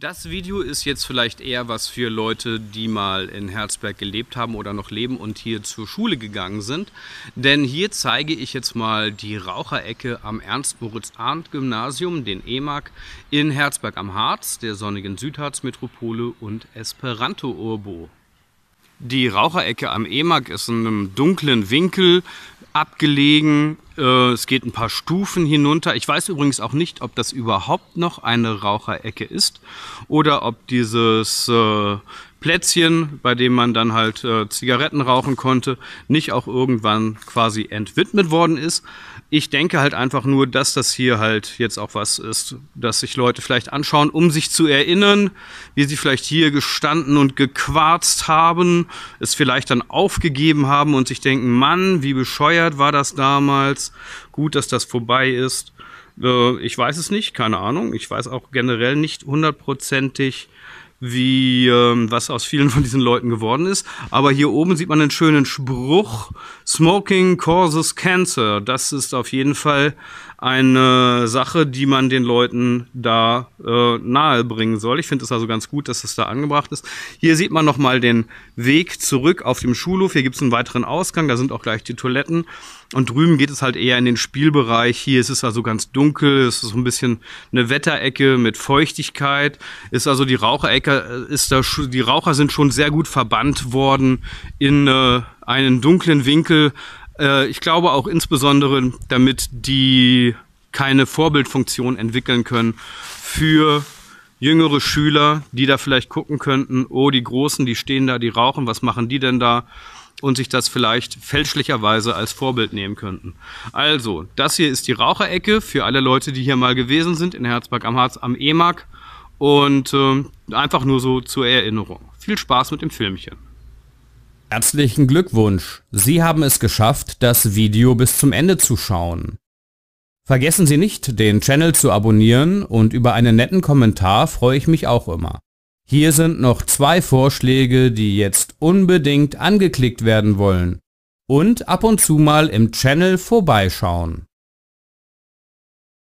Das Video ist jetzt vielleicht eher was für Leute, die mal in Herzberg gelebt haben oder noch leben und hier zur Schule gegangen sind. Denn hier zeige ich jetzt mal die Raucherecke am Ernst-Moritz-Arndt-Gymnasium, den EMAG, in Herzberg am Harz, der sonnigen Südharz-Metropole und Esperanto-Urbo. Die Raucherecke am EMAG ist in einem dunklen Winkel abgelegen äh, es geht ein paar Stufen hinunter. Ich weiß übrigens auch nicht, ob das überhaupt noch eine Raucherecke ist oder ob dieses äh, Plätzchen, bei dem man dann halt äh, Zigaretten rauchen konnte, nicht auch irgendwann quasi entwidmet worden ist. Ich denke halt einfach nur, dass das hier halt jetzt auch was ist, dass sich Leute vielleicht anschauen, um sich zu erinnern, wie sie vielleicht hier gestanden und gequarzt haben, es vielleicht dann aufgegeben haben und sich denken, Mann, wie bescheuert war das damals. Gut, dass das vorbei ist. Äh, ich weiß es nicht, keine Ahnung. Ich weiß auch generell nicht hundertprozentig, wie ähm, was aus vielen von diesen Leuten geworden ist. Aber hier oben sieht man einen schönen Spruch: Smoking causes cancer. Das ist auf jeden Fall eine Sache, die man den Leuten da äh, nahe bringen soll. Ich finde es also ganz gut, dass es da angebracht ist. Hier sieht man nochmal den Weg zurück auf dem Schulhof. Hier gibt es einen weiteren Ausgang, da sind auch gleich die Toiletten. Und drüben geht es halt eher in den Spielbereich. Hier ist es also ganz dunkel, es ist so ein bisschen eine Wetterecke mit Feuchtigkeit. Ist also die Raucherecke, äh, ist da, die Raucher sind schon sehr gut verbannt worden in äh, einen dunklen Winkel, äh, ich glaube auch insbesondere, damit die keine Vorbildfunktion entwickeln können für jüngere Schüler, die da vielleicht gucken könnten, oh, die Großen, die stehen da, die rauchen, was machen die denn da? Und sich das vielleicht fälschlicherweise als Vorbild nehmen könnten. Also, das hier ist die Raucherecke für alle Leute, die hier mal gewesen sind in Herzberg am Harz am EMAG. Und äh, einfach nur so zur Erinnerung. Viel Spaß mit dem Filmchen. Herzlichen Glückwunsch, Sie haben es geschafft, das Video bis zum Ende zu schauen. Vergessen Sie nicht, den Channel zu abonnieren und über einen netten Kommentar freue ich mich auch immer. Hier sind noch zwei Vorschläge, die jetzt unbedingt angeklickt werden wollen. Und ab und zu mal im Channel vorbeischauen.